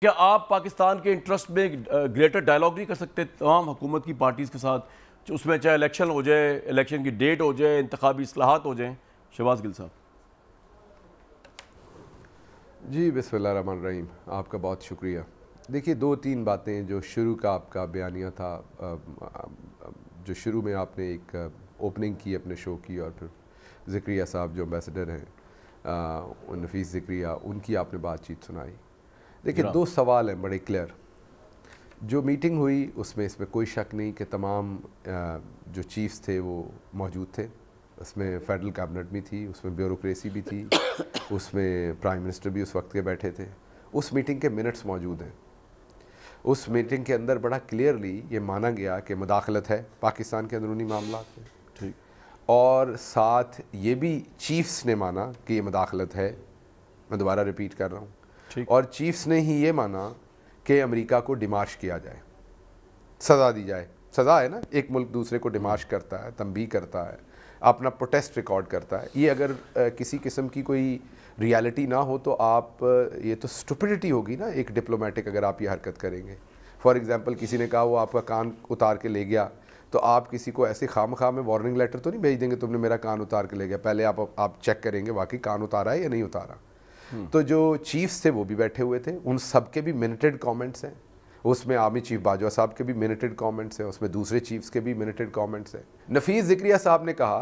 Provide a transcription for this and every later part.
क्या आप पाकिस्तान के इंटरेस्ट में ग्रेटर डायलॉग नहीं कर सकते तमाम हुकूमत की पार्टीज़ के साथ उसमें चाहे इलेक्शन हो जाए इलेक्शन की डेट हो जाए इंतबी असलाहत हो जाए शहबाज गिल साहब जी बसमान रहीम आपका बहुत शुक्रिया देखिए दो तीन बातें जो शुरू का आपका बयानिया था जो शुरू में आपने एक ओपनिंग की अपने शो की और फिर जिक्रिया साहब जो एम्बेसडर हैं नफीस ज़िक्रिया उनकी आपने बातचीत सुनाई देखिए दो सवाल हैं बड़े क्लियर जो मीटिंग हुई उसमें इसमें कोई शक नहीं कि तमाम जो चीफ्स थे वो मौजूद थे उसमें फेडरल कैबिनेट भी थी उसमें ब्यूरोक्रेसी भी थी उसमें प्राइम मिनिस्टर भी उस वक्त के बैठे थे उस मीटिंग के मिनट्स मौजूद हैं उस मीटिंग के अंदर बड़ा क्लियरली ये माना गया कि मुदाखलत है पाकिस्तान के अंदरूनी मामला ठीक और साथ ये भी चीफ्स ने माना कि ये मुदाखलत है मैं दोबारा रिपीट कर रहा हूँ और चीफ्स ने ही ये माना कि अमेरिका को डिमाश किया जाए सज़ा दी जाए सज़ा है ना एक मुल्क दूसरे को डिमाश करता है तंबी करता है अपना प्रोटेस्ट रिकॉर्ड करता है ये अगर किसी किस्म की कोई रियलिटी ना हो तो आप ये तो स्टुपिडिटी होगी ना एक डिप्लोमेटिक अगर आप ये हरकत करेंगे फॉर एग्ज़ाम्पल किसी ने कहा वो आपका कान उतार के ले गया तो आप किसी को ऐसे खाम खाम में वार्निंग लेटर तो नहीं भेज देंगे तुमने मेरा कान उतार के ले गया पहले आप आप चेक करेंगे वाकई कान उतारा है या नहीं उतारा हम्म। तो जो चीफ्स थे वो भी बैठे हुए थे उन सब के भी मिनटेड कमेंट्स हैं उसमें आर्मी चीफ बाजवा साहब के भी मिनटेड कमेंट्स हैं उसमें दूसरे चीफ्स के भी मिनटेड कमेंट्स हैं नफीस जिक्रिया साहब ने कहा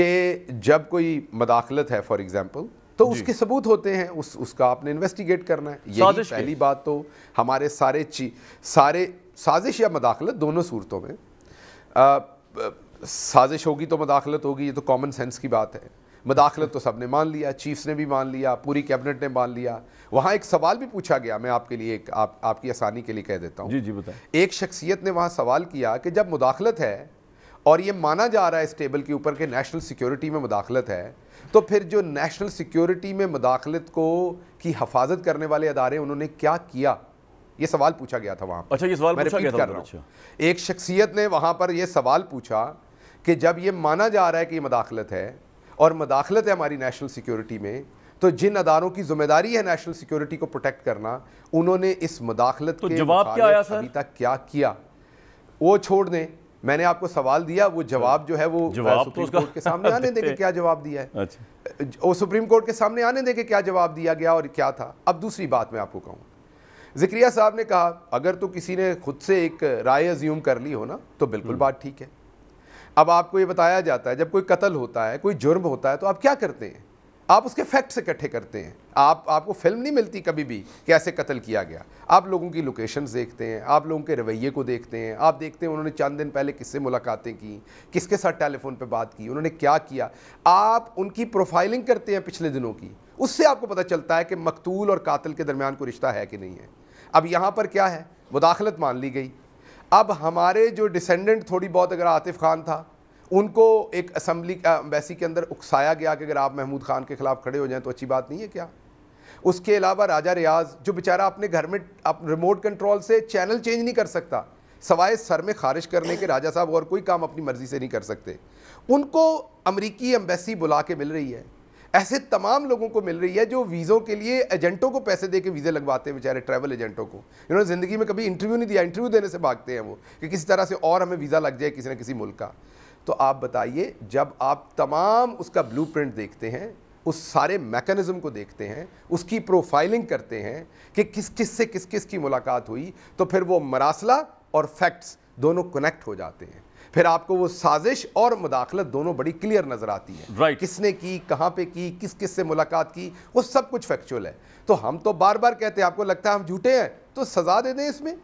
कि जब कोई मदाखलत है फॉर एग्ज़ाम्पल तो उसके सबूत होते हैं उस उसका आपने इन्वेस्टिगेट करना है यही पहली बात तो हमारे सारे ची सारे साजिश या मदाखलत दोनों सूरतों में आ, साजिश होगी तो मदाखलत होगी ये तो कॉमन सेंस की बात है मदाखलत तो सब ने मान लिया चीफ्स ने भी मान लिया पूरी कैबिनेट ने मान लिया वहाँ एक सवाल भी पूछा गया मैं आपके लिए एक आप, आपकी आसानी के लिए कह देता हूँ जी जी बताए एक शख्सियत ने वहाँ सवाल किया कि जब मुदाखलत है और ये माना जा रहा है इस टेबल के ऊपर कि नेशनल सिक्योरिटी में मुदाखलत है तो फिर जो नेशनल सिक्योरिटी में मुदाखलत को की हफाजत करने वाले अदारे उन्होंने क्या किया ये सवाल पूछा गया था वहाँ पर अच्छा ये सवाल पूछा गया था मतलब अच्छा। एक शख्सियत ने वहाँ पर यह सवाल पूछा कि जब ये माना जा रहा है कि ये मदाखलत है और मदाखलत है हमारी नेशनल सिक्योरिटी में तो जिन अदारों की जिम्मेदारी है नेशनल सिक्योरिटी को प्रोटेक्ट करना उन्होंने इस मदाखलत तो जवाब क्या आया सर? अभी तक क्या किया वो छोड़ दें मैंने आपको सवाल दिया वो जवाब जो है वो सुप्रीम कोर्ट के सामने आने देखे क्या जवाब दिया है वो सुप्रीम कोर्ट के सामने आने देखे क्या जवाब दिया गया और क्या था अब दूसरी बात मैं आपको कहूँ जिक्रिया साहब ने कहा अगर तो किसी ने खुद से एक राय अज्यूम कर ली हो ना तो बिल्कुल हम्म। बात ठीक है अब आपको ये बताया जाता है जब कोई कत्ल होता है कोई जुर्म होता है तो आप क्या करते हैं आप उसके फैक्ट्स इकट्ठे करते हैं आप आपको फिल्म नहीं मिलती कभी भी कि ऐसे कत्ल किया गया आप लोगों की लोकेशन देखते हैं आप लोगों के रवैये को देखते हैं आप देखते हैं उन्होंने चंद दिन पहले किससे मुलाकातें की किसके साथ टेलीफोन पर बात की उन्होंने क्या किया आप उनकी प्रोफाइलिंग करते हैं पिछले दिनों की उससे आपको पता चलता है कि मकतूल और कातल के दरमियान कोई रिश्ता है कि नहीं है अब यहाँ पर क्या है मुदाखलत मान ली गई अब हमारे जो डिसेंडेंट थोड़ी बहुत अगर आतिफ़ ख़ान था उनको एक असम्बली एम्बेसी के अंदर उकसाया गया कि अगर आप महमूद ख़ान के ख़िलाफ़ खड़े हो जाए तो अच्छी बात नहीं है क्या उसके अलावा राजा रियाज जो बेचारा अपने घर में अप रिमोट कंट्रोल से चैनल चेंज नहीं कर सकता सवाए सर में खारिज करने के राजा साहब और कोई काम अपनी मर्ज़ी से नहीं कर सकते उनको अमरीकी एम्बेसी बुला के मिल रही है ऐसे तमाम लोगों को मिल रही है जो वीज़ों के लिए एजेंटों को पैसे दे के वीज़े लगवाते हैं बेचारे ट्रैवल एजेंटों को इन्होंने ज़िंदगी में कभी इंटरव्यू नहीं दिया इंटरव्यू देने से भागते हैं वो कि किसी तरह से और हमें वीज़ा लग जाए किसी न किसी मुल्क का तो आप बताइए जब आप तमाम उसका ब्लू देखते हैं उस सारे मैकेनिज़्म को देखते हैं उसकी प्रोफाइलिंग करते हैं कि किस किस से किस किस की मुलाकात हुई तो फिर वो मरासला और फैक्ट्स दोनों कनेक्ट हो जाते हैं फिर आपको वो साजिश और मुदाखलत दोनों बड़ी क्लियर नज़र आती है right. किसने की कहाँ पे की किस किस से मुलाकात की वो सब कुछ फैक्चुअल है तो हम तो बार बार कहते हैं आपको लगता है हम झूठे हैं तो सजा दे दें इसमें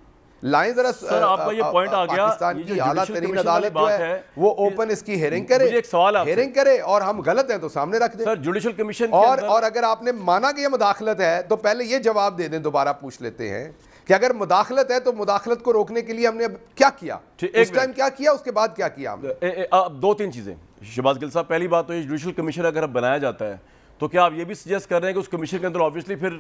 लाइन जरा सर आपका ये पॉइंट आ गया की आला तरीन अदालत जो है, वो ओपन इसकी हेयरिंग करे एक सवाल हेयरिंग करे और हम गलत हैं तो सामने रख दें सर जुडिशियल कमीशन और और अगर आपने माना कि ये मुदाखलत है तो पहले ये जवाब दे दें दोबारा पूछ लेते हैं कि अगर मुदाखलत है तो मुदाखलत को रोकने के लिए हमने अब क्या किया उस टाइम क्या किया उसके बाद क्या किया ए, ए, अब दो तीन चीज़ें शहबाज गिल साहब पहली बात तो जुडिशल कमीशन अगर अब बनाया जाता है तो क्या आप ये भी सजेस्ट कर रहे हैं कि उस कमीशन के अंदर ऑब्वियसली फिर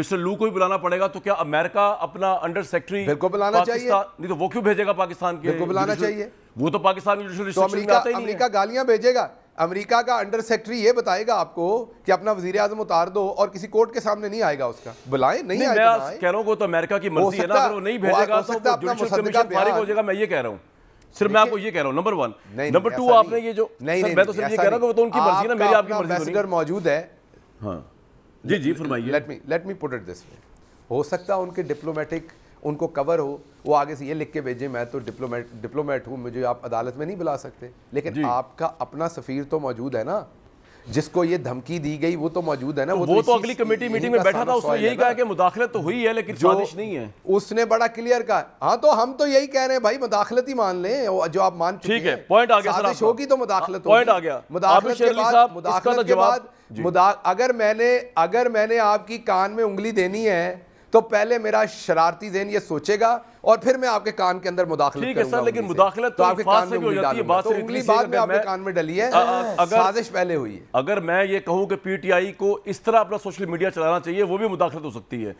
मिस्टर लू को भी बुलाना पड़ेगा तो क्या अमेरिका अपना अंडर सेक्रेटरी को बुलाना चाहिए नहीं तो वो क्यों भेजेगा पाकिस्तान के बुलाना चाहिए वो तो पाकिस्तान के जुडिशल तो गालियां भेजेगा अमेरिका का अंडर सेक्रेटरी ये बताएगा आपको कि अपना वजीर आजम उतार दो और किसी कोर्ट के सामने नहीं आएगा उसका बुलाए नहीं, नहीं आएगा तो मैं कह तो अमेरिका की मर्जी है ना अगर वो नहीं भेजेगा तो हो जाएगा मैं ये कह रहा हूँ सिर्फ मैं आपको ये कह रहा हूँ नंबर वन नंबर टू आपने ये जो नहीं मैं तो सिर्फ ये कह रहा हूँ तो उनकी मर्जी ना मेरी आपकी मर्जी तो मौजूद है हाँ जी जी फरमाइए let me let me put it this हो सकता है उनके डिप्लोमेटिक उनको कवर हो वो आगे से ये लिख के भेजें मैं तो डिप्लोमेट डिप्लोमेट हूँ मुझे आप अदालत में नहीं बुला सकते लेकिन आपका अपना सफ़ीर तो मौजूद है ना जिसको ये धमकी दी गई वो तो मौजूद है ना वो, तो, वो तो, अगली कमेटी मीटिंग में बैठा था उसने यही कहा कि मुदाखलत तो हुई है लेकिन साजिश नहीं है उसने बड़ा क्लियर कहा हाँ तो हम तो यही कह रहे हैं भाई मुदाखलत ही मान लें जो आप मान ठीक है पॉइंट आ गया साजिश होगी तो मुदाखलत पॉइंट हाँ, आ गया मुदाखलत तो मुदाखलत के बाद अगर मैंने अगर मैंने आपकी कान में उंगली देनी है तो पहले मेरा शरारती जहन ये सोचेगा और फिर मैं आपके कान के अंदर मुदाखलत ठीक है सर लेकिन मुदाखलत तो, तो आपके कान में डाली बात तो उंगली बाद में आपके कान में डली है अगर साजिश पहले हुई है अगर मैं ये कहूँ कि पीटीआई को इस तरह अपना सोशल मीडिया चलाना चाहिए वो भी मुदाखलत हो सकती है